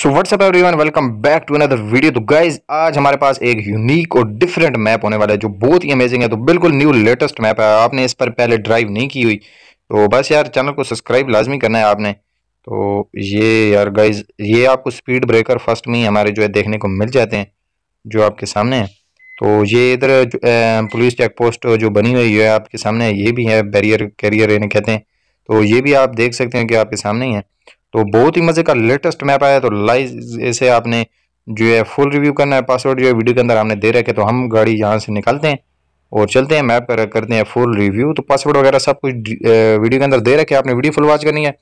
so whatsapp everyone welcome back to another video तो guys आज हमारे पास एक यूनिक और डिफरेंट मैप होने वाला है जो बहुत ही अमेजिंग है तो बिल्कुल न्यू लेटेस्ट मैप है आपने इस पर पहले ड्राइव नहीं की हुई तो बस यार चैनल को सब्सक्राइब लाजमी करना है आपने तो ये यार गाइज ये आपको स्पीड ब्रेकर फर्स्ट में ही हमारे जो है देखने को मिल जाते हैं जो आपके सामने है तो ये इधर पुलिस चेक पोस्ट जो बनी हुई है आपके सामने ये भी है बैरियर कैरियर इन्हें कहते हैं तो ये भी आप देख सकते हैं कि आपके सामने ही है तो बहुत ही मज़े का लेटेस्ट मैप आया तो लाइव इसे आपने जो है फुल रिव्यू करना है पासवर्ड जो है वीडियो के अंदर आपने दे रखे तो हम गाड़ी यहाँ से निकालते हैं और चलते हैं मैप पर करते हैं फुल रिव्यू तो पासवर्ड वगैरह सब कुछ वीडियो के अंदर दे रखे आपने वीडियो फुल वॉच करनी है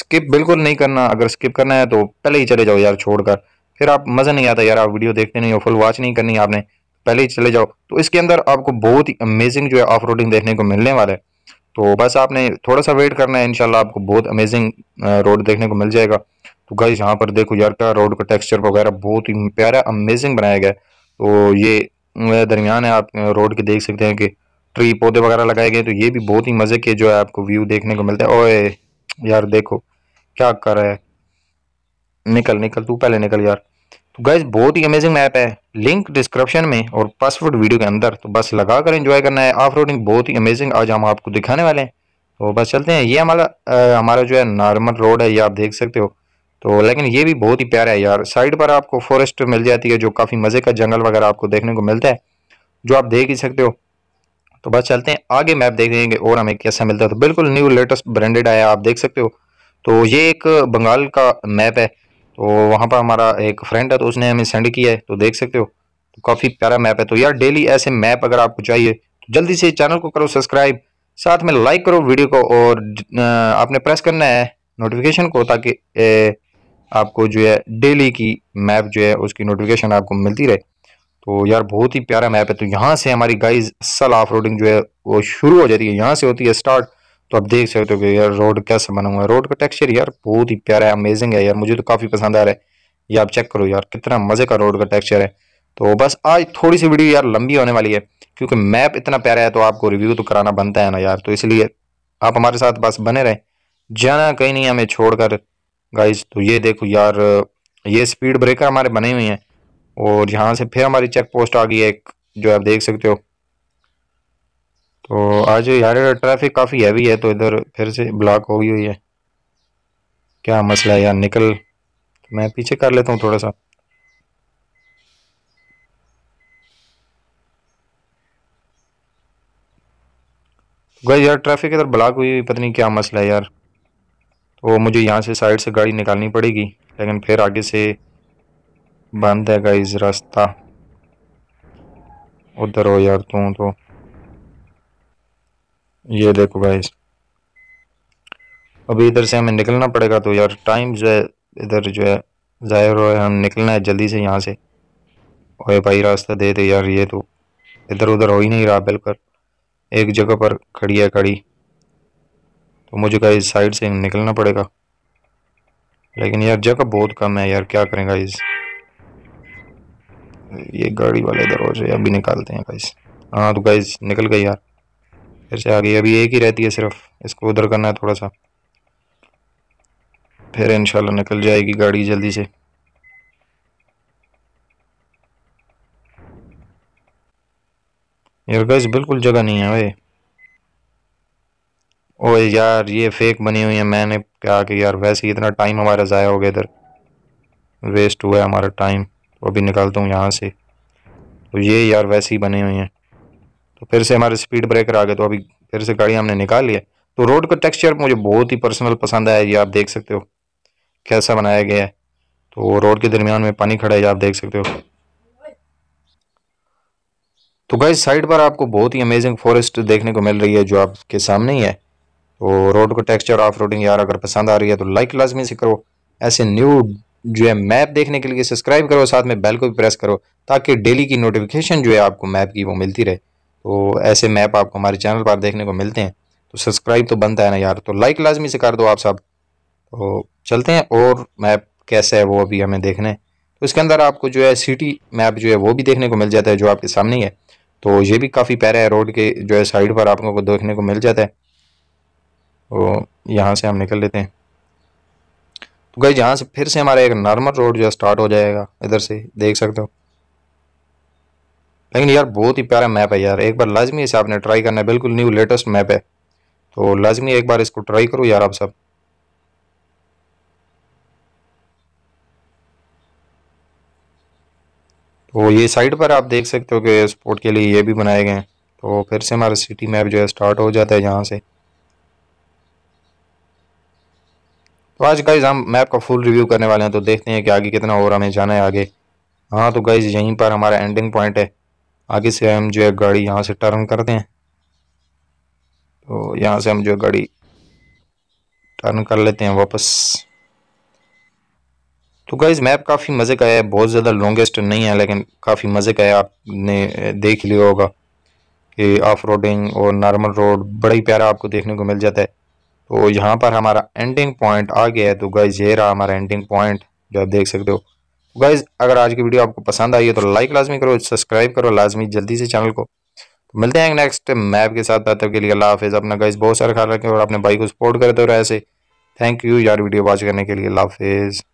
स्किप बिल्कुल नहीं करना अगर स्किप करना है तो पहले ही चले जाओ यार छोड़कर फिर आप मज़ा नहीं आता यार आप वीडियो देखते नहीं हो फुल वॉच नहीं करनी आपने पहले ही चले जाओ तो इसके अंदर आपको बहुत ही अमेजिंग जो है ऑफ देखने को मिलने वाला है तो बस आपने थोड़ा सा वेट करना है इनशाला आपको बहुत अमेजिंग रोड देखने को मिल जाएगा तो गाइस यहाँ पर देखो यार का रोड का टेक्सचर वगैरह बहुत ही प्यारा अमेजिंग बनाया गया तो ये दरमियान है आप रोड के देख सकते हैं कि ट्री पौधे वगैरह लगाए गए तो ये भी बहुत ही मज़े के जो है आपको व्यू देखने को मिलता है ओ यार देखो क्या कर रहा है निकल निकल तू पहले निकल यार तो गैस बहुत ही अमेजिंग ऐप है लिंक डिस्क्रिप्शन में और पासवर्ड वीडियो के अंदर तो बस लगा कर इन्जॉय करना है ऑफ रोडिंग बहुत ही अमेजिंग आज हम आपको दिखाने वाले हैं तो बस चलते हैं ये हमारा हमारा जो है नॉर्मल रोड है ये आप देख सकते हो तो लेकिन ये भी बहुत ही प्यारा है यार साइड पर आपको फॉरेस्ट मिल जाती है जो काफ़ी मज़े का जंगल वगैरह आपको देखने को मिलता है जो आप देख ही सकते हो तो बस चलते हैं आगे मैप देख लेंगे और हमें कैसा मिलता है तो बिल्कुल न्यू लेटेस्ट ब्रांडेड आया आप देख सकते हो तो ये एक बंगाल का मैप है तो वहाँ पर हमारा एक फ्रेंड है तो उसने हमें सेंड किया है तो देख सकते हो तो काफ़ी प्यारा मैप है तो यार डेली ऐसे मैप अगर आपको चाहिए तो जल्दी से चैनल को करो सब्सक्राइब साथ में लाइक करो वीडियो को और आपने प्रेस करना है नोटिफिकेशन को ताकि आपको जो है डेली की मैप जो है उसकी नोटिफिकेशन आपको मिलती रहे तो यार बहुत ही प्यारा मैप है तो यहाँ से हमारी गाइज असल ऑफ रोडिंग जो है वो शुरू हो जाती है यहाँ से होती है स्टार्ट तो आप देख सकते हो कि यार रोड कैसे बना हुआ है रोड का टेक्सचर यार बहुत ही प्यारा है अमेजिंग है यार मुझे तो काफ़ी पसंद आ रहा है ये आप चेक करो यार कितना मज़े का रोड का टेक्सचर है तो बस आज थोड़ी सी वीडियो यार लंबी होने वाली है क्योंकि मैप इतना प्यारा है तो आपको रिव्यू तो कराना बनता है ना यार तो इसलिए आप हमारे साथ बस बने रहें जाना कहीं नहीं हमें छोड़कर गाइज तो ये देखो यार ये स्पीड ब्रेकर हमारे बने हुए हैं और यहाँ से फिर हमारी चेक पोस्ट आ गई है एक जो आप देख सकते हो तो आज यहाँ ट्रैफिक काफ़ी हैवी है तो इधर फिर से ब्लॉक हो गई हुई है क्या मसला है यार निकल तो मैं पीछे कर लेता हूँ थोड़ा सा गई यार ट्रैफिक इधर ब्लॉक हुई हुई पता नहीं क्या मसला है यार तो मुझे यहाँ से साइड से गाड़ी निकालनी पड़ेगी लेकिन फिर आगे से बंद है गाइज रास्ता उधर हो यार तू तो ये देखो गाइस अभी इधर से हमें निकलना पड़ेगा तो यार टाइम जो है इधर जो है ज़ाहिर हो है हम निकलना है जल्दी से यहाँ से ओए भाई रास्ता दे दे यार ये तो इधर उधर हो ही नहीं रहा बिल्कुल एक जगह पर खड़ी है खड़ी तो मुझे गाइस साइड से निकलना पड़ेगा लेकिन यार जगह बहुत कम है यार क्या करें गाइस ये गाड़ी वाले दरवाजे अभी निकालते हैं गाइस हाँ तो गाइस निकल गई यार फिर से आ गई अभी एक ही रहती है सिर्फ इसको उधर करना है थोड़ा सा फिर इंशाल्लाह निकल जाएगी गाड़ी जल्दी से यार गैस बिल्कुल जगह नहीं है भाई ओए यार ये फेक बनी हुई है मैंने क्या कि यार वैसे ही इतना टाइम हमारा ज़ाया हो गया इधर वेस्ट हुआ है हमारा टाइम वो अभी निकालता हूँ यहाँ से तो ये यार वैसे ही बनी हुई हैं तो फिर से हमारे स्पीड ब्रेकर आ गए तो अभी फिर से गाड़ी हमने निकाल लिया तो रोड का टेक्सचर मुझे बहुत ही पर्सनल पसंद आया ये आप देख सकते हो कैसा बनाया गया है तो रोड के दरमियान में पानी खड़ा है आप देख सकते हो तो गई साइड पर आपको बहुत ही अमेजिंग फॉरेस्ट देखने को मिल रही है जो आपके सामने ही है तो रोड का टेक्सचर ऑफ रोडिंग यार अगर पसंद आ रही है तो लाइक लाजमी से करो ऐसे न्यू जो है मैप देखने के लिए सब्सक्राइब करो साथ में बेल को भी प्रेस करो ताकि डेली की नोटिफिकेशन जो है आपको मैप की वो मिलती रहे तो ऐसे मैप आपको हमारे चैनल पर देखने को मिलते हैं तो सब्सक्राइब तो बनता है ना यार तो लाइक लाजमी से कर दो आप सब तो चलते हैं और मैप कैसा है वो अभी हमें देखना है तो इसके अंदर आपको जो है सिटी मैप जो है वो भी देखने को मिल जाता है जो आपके सामने ही है तो ये भी काफ़ी पैरा है रोड के जो है साइड पर आप लोगों को देखने को मिल जाता है तो यहाँ से हम निकल लेते हैं तो गई यहाँ से फिर से हमारा एक नॉर्मल रोड जो है स्टार्ट हो जाएगा इधर से देख सकते हो लेकिन यार बहुत ही प्यारा मैप है यार एक बार लाजमी इसे आपने ट्राई करना है बिल्कुल न्यू लेटेस्ट मैप है तो लाजमी एक बार इसको ट्राई करो यार आप सब तो ये साइड पर आप देख सकते हो कि स्पोर्ट के लिए ये भी बनाए गए हैं तो फिर से हमारा सिटी मैप जो है स्टार्ट हो जाता है यहाँ से तो आज गाइज हम मैप का फुल रिव्यू करने वाले हैं तो देखते हैं कि आगे कितना और हमें जाना है आगे हाँ तो गाइज यहीं पर हमारा एंडिंग पॉइंट है आगे से हम जो है गाड़ी यहाँ से टर्न करते हैं तो यहाँ से हम जो है गाड़ी टर्न कर लेते हैं वापस तो गाइज़ मैप काफ़ी मज़े का है बहुत ज़्यादा लॉन्गेस्ट नहीं है लेकिन काफ़ी मज़े का है आपने देख लिया होगा कि ऑफ रोडिंग और नॉर्मल रोड बड़ा ही प्यारा आपको देखने को मिल जाता है तो यहाँ पर हमारा एंडिंग पॉइंट आ गया है तो गाइज़ ये रहा हमारा एंडिंग पॉइंट जो आप देख सकते हो गाइज तो अगर आज की वीडियो आपको पसंद आई है तो लाइक लाजमी करो सब्सक्राइब करो लाजमी जल्दी से चैनल को तो मिलते हैं नेक्स्ट मैप के साथ तब तक के लिए अल्लाह हाफिज़ अपना गाइज बहुत सारा ख्याल रखें और अपने भाई को सपोर्ट करते रहो ऐसे थैंक यू यार वीडियो वॉच करने के लिए अल्लाह हाफिज़